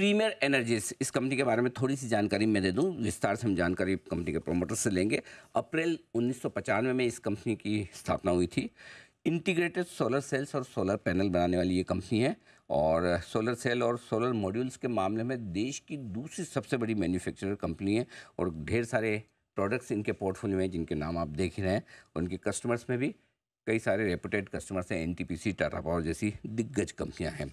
Premiere energies इस company के बारे में थोड़ी सी जानकारी मैं दे दूं विस्तार से हम जानकारी कंपनी के प्रोमोटर से लेंगे अप्रैल उन्नीस में इस कंपनी की स्थापना हुई थी इंटीग्रेटेड सोलर सेल्स और सोलर पैनल बनाने वाली ये कंपनी है और सोलर सेल और सोलर मॉड्यूल्स के मामले में देश की दूसरी सबसे बड़ी मैन्युफैक्चरर कंपनी है और ढेर सारे प्रोडक्ट्स इनके पोर्टफोलियो में जिनके नाम आप देख ही रहे हैं उनके कस्टमर्स में भी कई सारे रेपुटेड कस्टमर्स हैं एन टाटा पावर जैसी दिग्गज कंपनियाँ हैं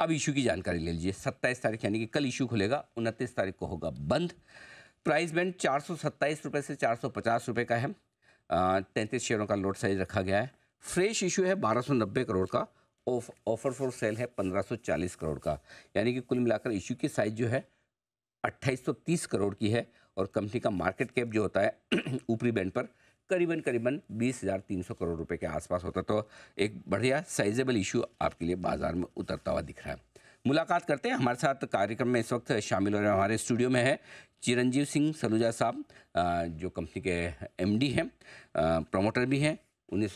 अब इशू की जानकारी ले लीजिए सत्ताईस तारीख यानी कि कल इशू खुलेगा उनतीस तारीख को होगा बंद प्राइस बैंड चार सौ सत्ताईस रुपये से चार सौ पचास रुपये का है तैंतीस शेयरों का लोड साइज रखा गया है फ्रेश इशू है बारह सौ नब्बे करोड़ का ऑफर फॉर सेल है पंद्रह सौ चालीस करोड़ का यानी कि कुल मिलाकर इशू की साइज जो है अट्ठाईस सौ तीस करोड़ की है और कंपनी का मार्केट कैप जो होता है ऊपरी बैंड पर करीबन करीबन बीस हज़ार तीन सौ करोड़ रुपए के आसपास होता तो एक बढ़िया साइजेबल इशू आपके लिए बाजार में उतरता हुआ दिख रहा है मुलाकात करते हैं हमारे साथ कार्यक्रम में इस वक्त शामिल हो रहे हैं हमारे स्टूडियो में है चिरंजीव सिंह सलूजा साहब जो कंपनी के एमडी हैं प्रमोटर भी हैं उन्नीस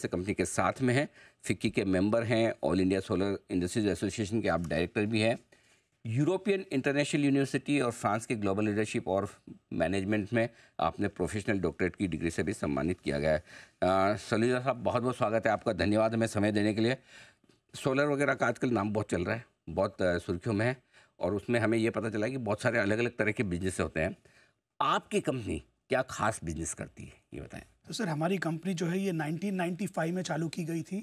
से कंपनी के साथ में हैं फिक्की के मेंबर हैं all India solar industries association के आप डायरेक्टर भी हैं यूरोपियन इंटरनेशनल यूनिवर्सिटी और फ्रांस के ग्लोबल लीडरशिप और मैनेजमेंट में आपने प्रोफेशनल डॉक्टरेट की डिग्री से भी सम्मानित किया गया है सलीजा साहब बहुत बहुत स्वागत है आपका धन्यवाद हमें समय देने के लिए सोलर वगैरह का आजकल नाम बहुत चल रहा है बहुत सुर्खियों में है और उसमें हमें ये पता चला कि बहुत सारे अलग अलग तरह के बिजनेस होते हैं आपकी कंपनी क्या खास बिजनेस करती है ये बताएं तो सर हमारी कंपनी जो है ये 1995 में चालू की गई थी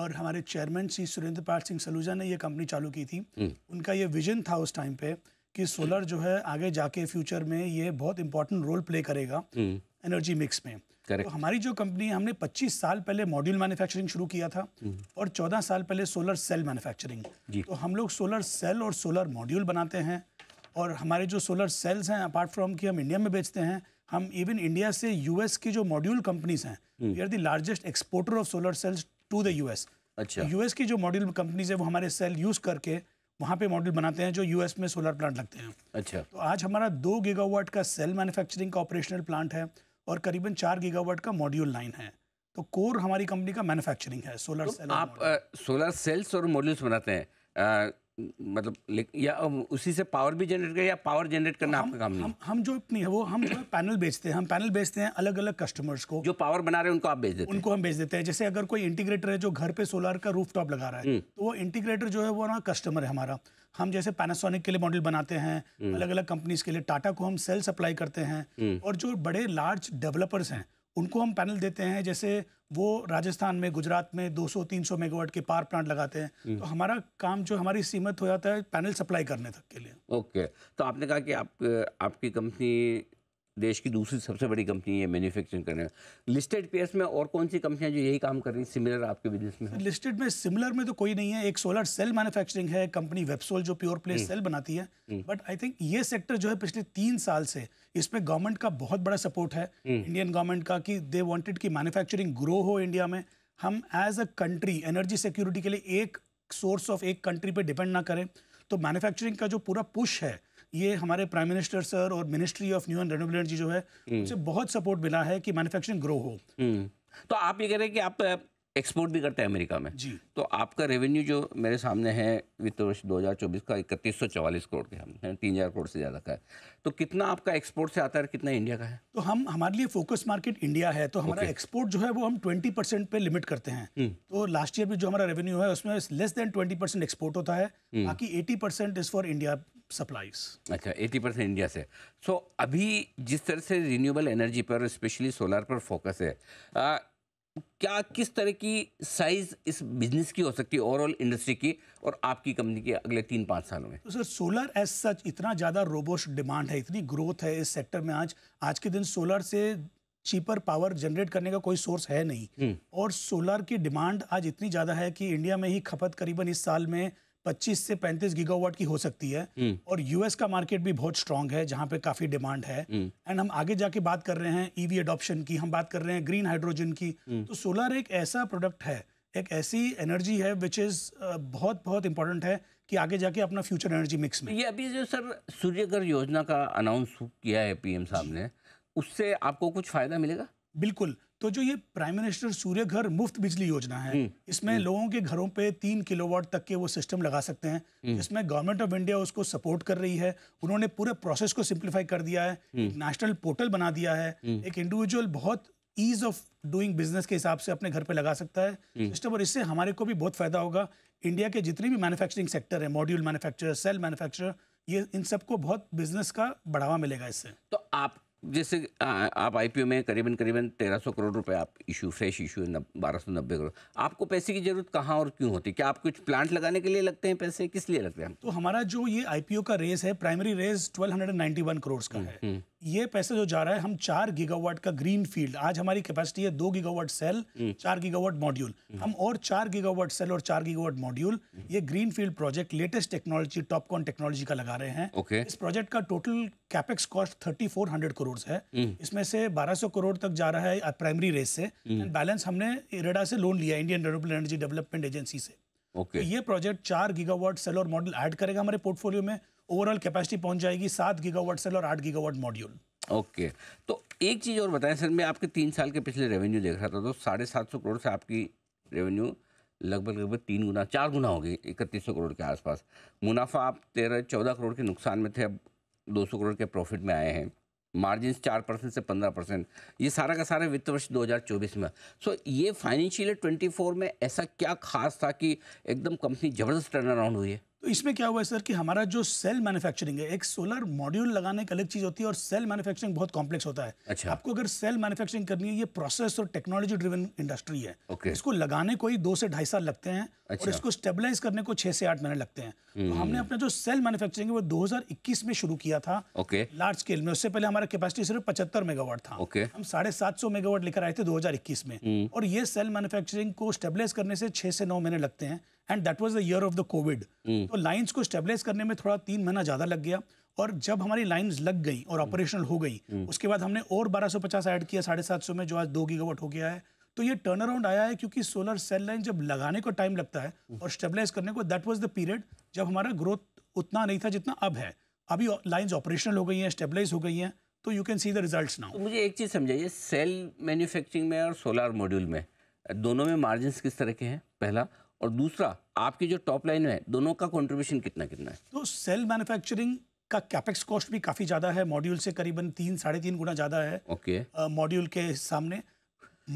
और हमारे चेयरमैन श्री सुरेंद्र पाल सिंह सलूजा ने ये कंपनी चालू की थी हम्म। उनका ये विजन था उस टाइम पे कि सोलर जो है आगे जाके फ्यूचर में ये बहुत इंपॉर्टेंट रोल प्ले करेगा हम्म। एनर्जी मिक्स में Correct. तो हमारी जो कंपनी है हमने 25 साल पहले मॉड्यूल मैन्युफैक्चरिंग शुरू किया था हम्म। और 14 साल पहले सोलर सेल मैन्युफैक्चरिंग तो हम लोग सोलर सेल और सोलर मॉड्यूल बनाते हैं और हमारे जो सोलर सेल्स हैं अपार्ट फ्रॉम कि हम इंडिया में बेचते हैं हम इवन इंडिया से यूएस की जो मॉड्यूल कंपनीज हैं we are the largest exporter of solar cells to the US अच्छा यूएस की जो मॉड्यूल कंपनीज है वो हमारे सेल यूज करके वहाँ पे मॉड्यूल बनाते हैं जो यूएस में सोलर प्लांट लगते हैं अच्छा तो आज हमारा दो गीगावाट का सेल मैन्युफैक्चरिंग का ऑपरेशनल प्लांट है और करीबन चार गीगावाट का मॉड्यूल लाइन है तो कोर हमारी कंपनी का मैन्युफैक्चरिंग है सोलर तो सेल आप सोलर सेल्स और मॉड्यूल्स बनाते हैं मतलब या उसी से पावर भी जनरेट करें या पावर जनरेट करना आपका काम नहीं हम हम जो अपनी है वो हम जो पैनल बेचते हैं हम पैनल बेचते हैं अलग अलग कस्टमर्स को जो पावर बना रहे हैं उनको आप बेच देते हैं उनको हम बेच देते हैं जैसे अगर कोई इंटीग्रेटर है जो घर पे सोलर का रूफ टॉप लगा रहा है हम्म। तो वो इंटीग्रेटर जो है वो हमारा कस्टमर है हमारा हम जैसे पैनासोनिक के लिए मॉडल बनाते हैं अलग अलग कंपनीज के लिए टाटा को हम सेल सप्लाई करते हैं हम्म। और जो बड़े लार्ज डेवलपर्स हैं उनको हम पैनल देते हैं जैसे वो राजस्थान में गुजरात में 200-300 मेगावाट के पावर प्लांट लगाते हैं हम्म। तो हमारा काम जो हमारी सीमित हो जाता है पैनल सप्लाई करने तक के लिए ओके तो आपने कहा कि आप आपकी कंपनी देश की दूसरी सबसे बड़ी कंपनी है मैन्युफैक्चरिंग करने लिस्टेड पेयर्स में और कौन सी कंपनियां जो यही काम कर रही हैं सिमिलर आपके बिजनेस में लिस्टेड में सिमिलर में तो कोई नहीं है एक सोलर सेल मैन्युफैक्चरिंग है कंपनी वेबसोल जो प्योर प्ले सेल बनाती है बट आई थिंक ये सेक्टर जो है पिछले तीन साल से इस पर गवर्नमेंट का बहुत बड़ा सपोर्ट है इंडियन हम्म। गवर्नमेंट का कि दे वॉन्टेड की मैन्युफैक्चरिंग ग्रो हो इंडिया में हम as a country energy security के लिए एक सोर्स ऑफ एक कंट्री पर डिपेंड ना करें तो मैन्युफैक्चरिंग का जो पूरा पुश है ये हमारे प्राइम मिनिस्टर सर और ministry of new and renewable energy जो है हम्म। उनसे बहुत सपोर्ट मिला है कि मैन्युफैक्चरिंग ग्रो हो हम्म। तो आप ये कह रहे हैं कि आप एक्सपोर्ट भी करते हैं अमेरिका में जी तो आपका रेवेन्यू जो मेरे सामने है वित्त वर्ष 2024 का इकतीस सौ चौवालीस करोड़ के हमने तीन हज़ार करोड़ से ज़्यादा का है तो कितना आपका एक्सपोर्ट से आता है कितना इंडिया का है तो हम हमारे लिए फोकस मार्केट इंडिया है तो हमारा एक्सपोर्ट जो है वो हम 20 परसेंट पे लिमिट करते हैं हम्म। तो लास्ट ईयर भी जो हमारा रेवेन्यू है उसमें less than twenty percent export होता है बाकी eighty percent is for India supplies अच्छा 80 परसेंट इंडिया से सो so, अभी जिस तरह से रीन्यूबल एनर्जी पर स्पेशली सोलर पर फोकस है आ, क्या किस तरह की साइज इस बिजनेस की हो सकती है ओवरऑल इंडस्ट्री की और आपकी कंपनी की अगले तीन पाँच सालों में तो सर सोलर एज सच इतना ज़्यादा रोबोस्ट डिमांड है इतनी ग्रोथ है इस सेक्टर में आज आज के दिन सोलर से चीपर पावर जनरेट करने का कोई सोर्स है नहीं हम्म। और सोलर की डिमांड आज इतनी ज़्यादा है कि इंडिया में ही खपत करीबन इस साल में 25 से 35 गीगावाट की हो सकती है हम्म। और यूएस का मार्केट भी बहुत स्ट्रांग है जहां पे काफी डिमांड है एंड हम्म। हम आगे जाके बात कर रहे हैं ईवी e अडॉप्शन की हम बात कर रहे हैं ग्रीन हाइड्रोजन की हम्म। तो सोलर एक ऐसा प्रोडक्ट है एक ऐसी एनर्जी है विच इज बहुत बहुत इंपॉर्टेंट है कि आगे जाके अपना फ्यूचर एनर्जी मिक्स में ये अभी जो सर सूर्यघर योजना का अनाउंस किया है पीएम साहब ने उससे आपको कुछ फायदा मिलेगा बिल्कुल तो जो ये प्राइम मिनिस्टर सूर्य घर मुफ्त बिजली योजना है हम्म, इसमें हम्म। लोगों के घरों पे तीन किलोवाट तक के वो सिस्टम लगा सकते हैं इसमें गवर्नमेंट ऑफ इंडिया उसको सपोर्ट कर रही है उन्होंने पूरे प्रोसेस को सिंप्लीफाई कर दिया है नेशनल हम्म। पोर्टल बना दिया है एक इंडिविजुअल बहुत ईज ऑफ डूइंग बिजनेस के हिसाब से अपने घर पर लगा सकता है सिस्टम और इससे हमारे को भी बहुत फायदा होगा इंडिया के जितने भी मैन्युफैक्चरिंग सेक्टर है मॉड्यूल मैन्युफैक्चरर सेल मैन्युफैक्चरर ये इन सबको बहुत बिजनेस का बढ़ावा मिलेगा इससे तो आप जैसे आप आईपीओ में करीबन करीबन 1300 करोड़ रुपए आप इशू फ्रेश इशू बारह सौ नब्बे करोड़ आपको पैसे की जरूरत कहाँ और क्यों होती है क्या आप कुछ प्लांट लगाने के लिए लगते हैं पैसे किस लिए लगते हैं तो हमारा जो ये आईपीओ का रेस है प्राइमरी रेस 1291 करोड़ का है हम्म, हम्म। ये पैसे जो जा रहा है हम चार गीगावाट का ग्रीन फील्ड आज हमारी कैपेसिटी है दो गीगावाट सेल हम्म। चार गीगावाट मॉड्यूल हम और चार गीगावाट सेल और चार गीगावाट मॉड्यूल ये green field project latest technology TOPCon technology का लगा रहे हैं इस प्रोजेक्ट का total capex cost thirty crore crore है हम्म। इसमें से 1200 करोड़ तक जा रहा है प्राइमरी रेस से एंड हम्म। बैलेंस हमने इरेडा से लोन लिया Indian renewable energy development agency से okay. तो ये प्रोजेक्ट चार गीगावाट सेल और मॉड्यूल ऐड करेगा हमारे पोर्टफोलियो में ओवरऑल कैपेसिटी पहुंच जाएगी सात गीगावाट सेल और आठ गीगावाट मॉड्यूल ओके तो एक चीज़ और बताएं सर मैं आपके तीन साल के पिछले रेवेन्यू देख रहा था तो साढ़े सात सौ करोड़ से आपकी रेवेन्यू लगभग लगभग तीन गुना चार गुना हो गई इकतीस सौ करोड़ के आसपास मुनाफा आप तेरह चौदह करोड़ के नुकसान में थे अब दो सौ करोड़ के प्रॉफिट में आए हैं मार्जिन चार परसेंट से पंद्रह परसेंट ये सारा का सारा वित्त वर्ष 2024 में सो so, ये फाइनेंशियल ट्वेंटी 24 में ऐसा क्या खास था कि एकदम कंपनी ज़बरदस्त टर्न अराउंड हुई है तो इसमें क्या हुआ सर कि हमारा जो सेल मैन्युफैक्चरिंग है एक सोलर मॉड्यूल लगाने एक अलग चीज होती है और सेल मैन्युफैक्चरिंग बहुत कॉम्प्लेक्स होता है अच्छा। आपको अगर सेल मैन्युफैक्चरिंग करनी है ये प्रोसेस और टेक्नोलॉजी ड्रिवन इंडस्ट्री है इसको लगाने को ही दो से ढाई साल लगते हैं अच्छा। और इसको स्टेबलाइज करने को छह से आठ महीने लगते हैं तो हम्म। हमने अपना जो सेल मैन्युफैक्चरिंग है वो दो में शुरू किया था लार्ज स्केल में उससे पहले हमारा कैपेसिटी सिर्फ पचहत्तर मेगावाट था हम साढ़े सात सौ मेगावाट लेकर आए थे दो में हम्म। और ये सेल मैन्युफैक्चरिंग को स्टेबलाइज करने से छह से नौ महीने लगते हैं and that was the year of the COVID तो लाइन्स को स्टेबलाइज करने में थोड़ा तीन महीना ज़्यादा लग गया और जब हमारी लाइन्स लग गई और ऑपरेशनल hmm. हो गई hmm. उसके बाद हमने और 1250 ऐड किया साढ़े सात सौ में जो आज दो गीगावाट हो गया है तो ये टर्न अराउंड आया है क्योंकि सोलर सेल लाइन जब लगाने को टाइम लगता है hmm. और स्टेबलाइज करने को दैट वाज द पीरियड जब हमारा ग्रोथ उतना नहीं था जितना अब है अभी लाइन्स ऑपरेशनल हो गई हैं स्टेबलाइज हो गई हैं तो you can see the result now मुझे एक चीज़ समझाइए सेल मैन्युफैक्चरिंग में और सोलर मॉड्यूल में दोनों में मार्जिन किस तरह के हैं पहला और दूसरा आपकी जो टॉप लाइन है दोनों का कंट्रीब्यूशन कितना कितना है तो सेल मैन्युफैक्चरिंग का कैपेक्स कॉस्ट भी काफ़ी ज़्यादा है मॉड्यूल से करीबन तीन साढ़े तीन गुना ज़्यादा है ओके मॉड्यूल के सामने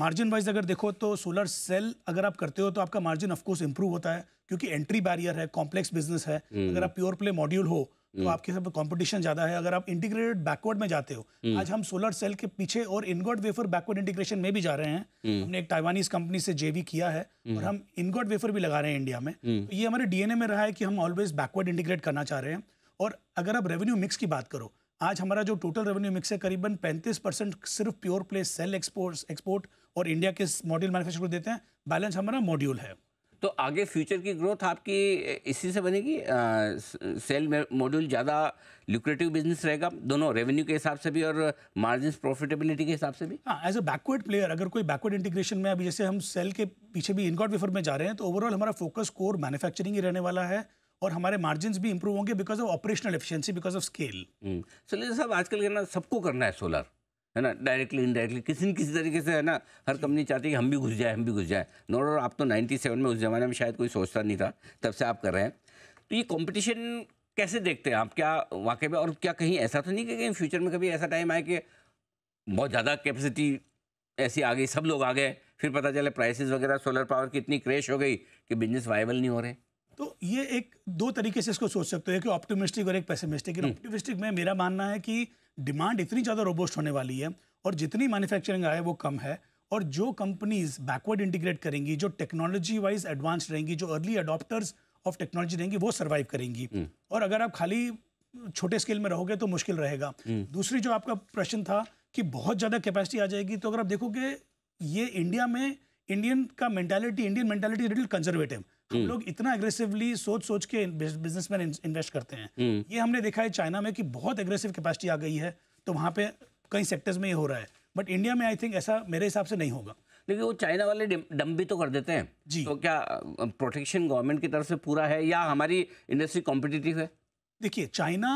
मार्जिन वाइज अगर देखो तो सोलर सेल अगर आप करते हो तो आपका मार्जिन ऑफकोर्स इंप्रूव होता है क्योंकि एंट्री बैरियर है कॉम्प्लेक्स बिजनेस है हम्म। अगर आप प्योर प्ले मॉड्यूल हो तो हम्म। आपके साथ कंपटीशन ज्यादा है अगर आप इंटीग्रेटेड बैकवर्ड में जाते हो हम्म। आज हम सोलर सेल के पीछे और इनगॉट वेफर बैकवर्ड इंटीग्रेशन में भी जा रहे हैं हम्म। हमने एक टाइवानीज कंपनी से जेवी किया है और हम इनगॉट वेफर भी लगा रहे हैं इंडिया में तो ये हमारे डीएनए में रहा है कि हम ऑलवेज बैकवर्ड इंटीग्रेट करना चाह रहे हैं और अगर आप रेवेन्यू मिक्स की बात करो आज हमारा जो टोटल रेवेन्यू मिक्स है करीबन पैंतीस परसेंट सिर्फ pure play cell export export और इंडिया के मॉड्यूल मैन्युफैक्चर को देते हैं बैलेंस हमारा मॉड्यूल है तो आगे फ्यूचर की ग्रोथ आपकी इसी से बनेगी सेल मॉड्यूल ज़्यादा ल्यूक्रेटिव बिजनेस रहेगा दोनों रेवेन्यू के हिसाब से भी और मार्जिन प्रॉफिटेबिलिटी के हिसाब से भी हाँ एज अ बैकवर्ड प्लेयर अगर कोई बैकवर्ड इंटीग्रेशन में अभी जैसे हम सेल के पीछे भी इनकॉट विफर में जा रहे हैं तो ओवरऑल हमारा फोकस कोर मैन्युफैक्चरिंग ही रहने वाला है और हमारे मार्जिन भी इंप्रूव होंगे because of operational efficiency because of scale solar साहब आजकल करना सबको करना है सोलर है ना डायरेक्टली इनडायरेक्टली किसी न किसी तरीके से है ना हर कंपनी चाहती है कि हम भी घुस जाए हम भी घुस जाए नो और आप तो 97 में उस ज़माने में शायद कोई सोचता नहीं था तब से आप कर रहे हैं तो ये कंपटीशन कैसे देखते हैं आप क्या वाकई में और क्या कहीं ऐसा तो नहीं कि कहीं फ्यूचर में कभी ऐसा टाइम आए कि बहुत ज़्यादा कैपेसिटी ऐसी आ गई सब लोग आ गए फिर पता चले प्राइसेस वगैरह सोलर पावर की इतनी क्रेश हो गई कि बिजनेस वाइबल नहीं हो रहे तो ये एक दो तरीके से इसको सोच सकते हो कि ऑप्टिमिस्टिक और एक पेसिमिस्टिक हम्म। ऑप्टिमिस्टिक में मेरा मानना है कि डिमांड इतनी ज़्यादा रोबोस्ट होने वाली है और जितनी मैन्युफैक्चरिंग आए वो कम है और जो कंपनीज बैकवर्ड इंटीग्रेट करेंगी जो टेक्नोलॉजी वाइज एडवांस रहेंगी जो अर्ली अडॉप्टर्स ऑफ टेक्नोलॉजी रहेंगी वो सर्वाइव करेंगी हम्म। और अगर आप खाली छोटे स्केल में रहोगे तो मुश्किल रहेगा हम्म। दूसरी जो आपका प्रश्न था कि बहुत ज़्यादा कैपेसिटी आ जाएगी तो अगर आप देखोगे ये इंडिया में इंडियन का mentality Indian mentality retail conservative हम हम्म। लोग इतना एग्रेसिवली सोच सोच के बिजनेसमैन इन्वेस्ट करते हैं हम्म। ये हमने देखा है चाइना में कि बहुत एग्रेसिव कैपेसिटी आ गई है तो वहाँ पे कई सेक्टर्स में ये हो रहा है बट इंडिया में आई थिंक ऐसा मेरे हिसाब से नहीं होगा लेकिन वो चाइना वाले डम भी तो कर देते हैं जी तो क्या प्रोटेक्शन गवर्नमेंट की तरफ से पूरा है या हमारी इंडस्ट्री कॉम्पिटिटिव है देखिए चाइना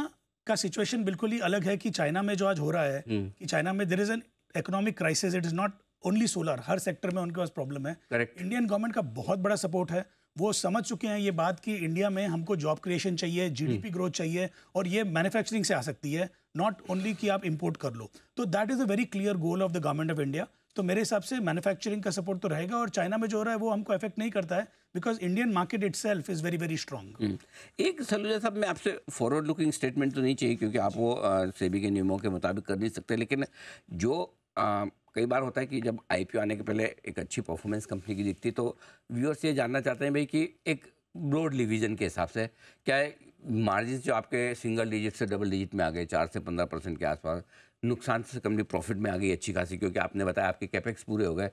का सिचुएशन बिल्कुल ही अलग है कि चाइना में जो आज हो रहा है हम्म। कि चाइना में there is an economic crisis it is not only solar हर सेक्टर में उनके पास प्रॉब्लम है इंडियन गवर्नमेंट का बहुत बड़ा सपोर्ट है वो समझ चुके हैं ये बात कि इंडिया में हमको जॉब क्रिएशन चाहिए जीडीपी हम्म। ग्रोथ चाहिए और ये मैन्युफैक्चरिंग से आ सकती है नॉट ओनली कि आप इंपोर्ट कर लो तो that is a very clear goal of the government of India तो मेरे हिसाब से मैन्युफैक्चरिंग का सपोर्ट तो रहेगा और चाइना में जो हो रहा है वो हमको अफेक्ट नहीं करता है because Indian market itself is very very strong एक सलूजा साहब मैं आपसे फॉरवर्ड लुकिंग स्टेटमेंट तो नहीं चाहिए क्योंकि आप वो सेबी के नियमों के मुताबिक कर नहीं सकते लेकिन जो कई बार होता है कि जब आई आने के पहले एक अच्छी परफॉर्मेंस कंपनी की दिखती तो व्यूअर्स ये जानना चाहते हैं भाई कि एक ब्रॉड डिवीजन के हिसाब से क्या मार्जिन जो आपके सिंगल डिजिट से डबल डिजिट में आ गए चार से पंद्रह परसेंट के आसपास नुकसान से कंपनी प्रॉफिट में आ गई अच्छी खासी क्योंकि आपने बताया आपके कैपेक्स पूरे हो गए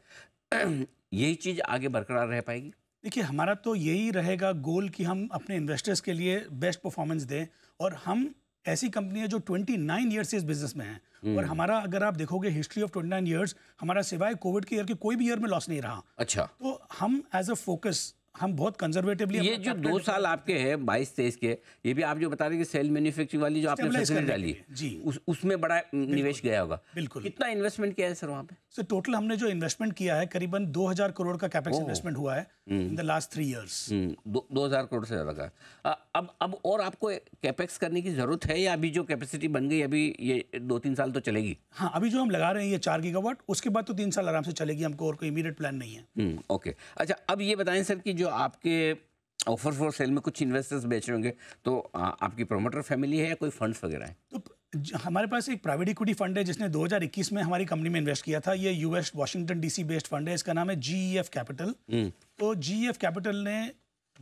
यही चीज़ आगे बरकरार रह पाएगी देखिए हमारा तो यही रहेगा गोल कि हम अपने इन्वेस्टर्स के लिए बेस्ट परफॉर्मेंस दें और हम ऐसी कंपनी है जो 29 ईयर से इस बिजनेस में है और हम्म। हमारा अगर आप देखोगे हिस्ट्री ऑफ 29 ईयर्स हमारा सिवाय कोविड के ईयर के कोई भी ईयर में लॉस नहीं रहा अच्छा तो हम एज अ फोकस हम बहुत कंजर्वेटिवली ये जो दो साल आपके हैं बाईस तेईस के ये भी आप जो बता रहे कि सेल मैन्युफैक्चरिंग वाली जो आपने फैसिलिटी डाली जी उस, उसमें बड़ा निवेश गया होगा बिल्कुल कितना इन्वेस्टमेंट किया है सर वहाँ पे सर टोटल हमने जो इन्वेस्टमेंट किया है करीबन 2000 करोड़ का कैपेक्स इन्वेस्टमेंट हुआ है in the last three years दो हजार करोड़ से ज़्यादा का अब अब और आपको कैपेक्स करने की जरूरत है या अभी जो कैपेसिटी बन गई अभी ये दो तीन साल तो चलेगी हाँ अभी जो हम लगा रहे हैं ये चार गीगावाट उसके बाद तो तीन साल आराम से चलेगी हमको और कोई इमीडिएट प्लान नहीं है ओके हम्म, अच्छा अब ये बताएं सर कि जो जो आपके ऑफर फॉर सेल में कुछ इन्वेस्टर्स बेच रहे होंगे तो आपकी प्रोमोटर फैमिली है या कोई फंड्स वगैरह है तो हमारे पास एक प्राइवेट इक्विटी फंड है जिसने 2021 में हमारी कंपनी में इन्वेस्ट किया था ये US Washington DC based fund है इसका नाम है जी कैपिटल e हम्म। तो जी कैपिटल e ने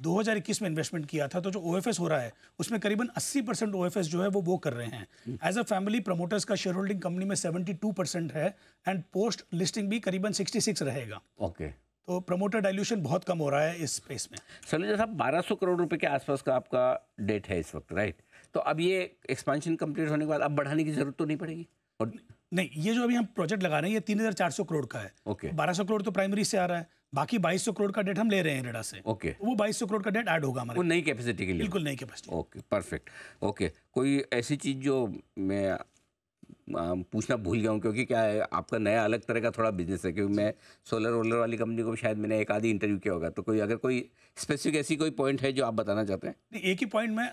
2021 में इन्वेस्टमेंट किया था तो जो ओ हो रहा है उसमें करीबन 80 परसेंट ओ जो है वो वो कर रहे हैं एज अ फैमिली प्रमोटर्स का शेयर होल्डिंग कंपनी में 72 परसेंट है एंड पोस्ट लिस्टिंग भी करीबन 66 रहेगा ओके okay. तो प्रमोटर डाइल्यूशन बहुत कम हो रहा है इस स्पेस में सलूजा साहब 1200 करोड़ रुपए के आसपास का आपका डेट है इस वक्त राइट तो अब ये एक्सपेंशन कंप्लीट होने के बाद अब बढ़ाने की जरूरत तो नहीं पड़ेगी और नहीं ये जो अभी हम प्रोजेक्ट लगा रहे हैं ये तीन हज़ार चार सौ करोड़ का है ओके तो बारह सौ करोड़ तो प्राइमरी से आ रहा है बाकी बाईस सौ करोड़ का डेट हम ले रहे हैं रेडा से ओके वो बाईस सौ करोड़ का डेट ऐड होगा हमारे नई कैपेसिटी के लिए बिल्कुल नई कैपेसिटी ओके परफेक्ट ओके कोई ऐसी चीज़ जो मैं पूछना भूल गया हूँ क्योंकि क्या है आपका नया अलग तरह का थोड़ा बिजनेस है क्योंकि मैं सोलर वोलर वाली कंपनी को शायद मैंने एक आधी इंटरव्यू किया होगा तो कोई अगर कोई स्पेसिफिक ऐसी कोई पॉइंट है जो आप बताना चाहते हैं एक ही पॉइंट मैं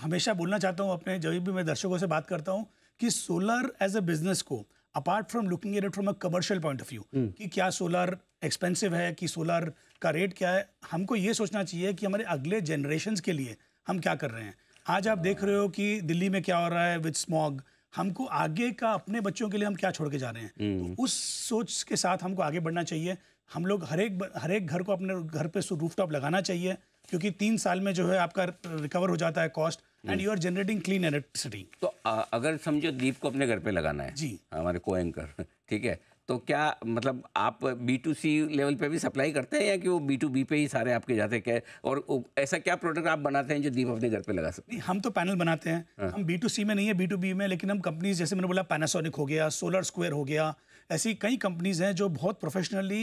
हमेशा बोलना चाहता हूँ अपने जब भी मैं दर्शकों से बात करता हूँ कि सोलर एज अ बिजनेस को apart from looking at it from a commercial point of view कि क्या सोलर एक्सपेंसिव है कि सोलर का रेट क्या है हमको ये सोचना चाहिए कि हमारे अगले जनरेशन के लिए हम क्या कर रहे हैं आज आप देख रहे हो कि दिल्ली में क्या हो रहा है विथ स्मॉग हमको आगे का अपने बच्चों के लिए हम क्या छोड़ के जा रहे हैं तो हम्म। उस सोच के साथ हमको आगे बढ़ना चाहिए हम लोग हर एक हर एक घर को अपने घर पे रूफटॉप लगाना चाहिए क्योंकि तीन साल में जो है आपका रिकवर हो जाता है cost and you are generating clean electricity तो आ, अगर समझो दीप को अपने घर पे लगाना है जी हमारे को एंकर ठीक है तो क्या मतलब आप बी टू सी लेवल पे भी सप्लाई करते हैं या कि वो बी टू बी पे ही सारे आपके जाते हैं और ऐसा क्या प्रोडक्ट आप बनाते हैं जो दीप अपने घर पे लगा सकते हैं हम तो पैनल बनाते हैं हाँ। हम बी टू सी में नहीं है बी टू बी में लेकिन हम कंपनीज जैसे मैंने बोला पैनासोनिक हो गया सोलर स्क्वेयर हो गया ऐसी कई कंपनीज हैं जो बहुत प्रोफेशनली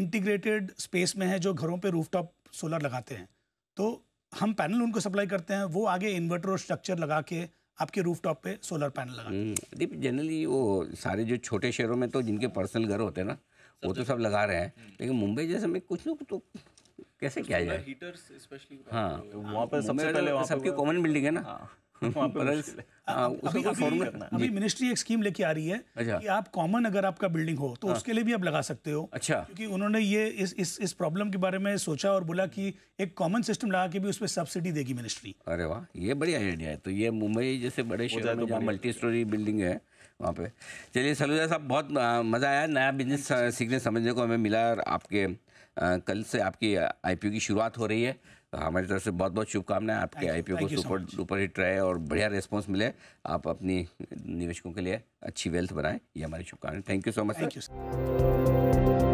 इंटीग्रेटेड स्पेस में है जो घरों पर रूफटॉप सोलर लगाते हैं तो हम पैनल उनको सप्लाई करते हैं वो आगे इन्वर्टर और स्ट्रक्चर लगा के आपके रूफ टॉप पे सोलर पैनल लगा दीप जनरली वो सारे जो छोटे शहरों में तो जिनके पर्सनल घर होते हैं ना वो तो सब लगा रहे हैं हम्म। लेकिन मुंबई जैसे में कुछ लोग तो कैसे क्या जाए हीटर्स हाँ, स्पेशली हाँ वहाँ पर सबसे पहले तो सबकी कॉमन बिल्डिंग है ना हाँ। हाँ, अभी मिनिस्ट्री एक स्कीम लेके आ रही है अच्छा। कि आप कॉमन अगर आपका बिल्डिंग हो तो हाँ। उसके लिए भी आप लगा सकते हो अच्छा क्योंकि उन्होंने ये इस इस इस प्रॉब्लम के बारे में सोचा और बोला कि एक कॉमन सिस्टम लगा के भी उसमें सब्सिडी देगी मिनिस्ट्री अरे वाह ये बढ़िया आइडिया है तो ये मुंबई जैसे बड़े शहर में मल्टी स्टोरी बिल्डिंग है वहाँ पे चलिए सलूजा साहब बहुत मज़ा आया नया बिजनेस सीखने समझने को हमें मिला और आपके कल से आपकी आई की शुरुआत हो रही है तो हमारी तरफ से बहुत बहुत शुभकामनाएं आपके आई को सुपर डुपर हिट रहे और बढ़िया रिस्पॉन्स मिले आप अपनी निवेशकों के लिए अच्छी वेल्थ बनाएं ये हमारी शुभकामनाएं thank you so much thank you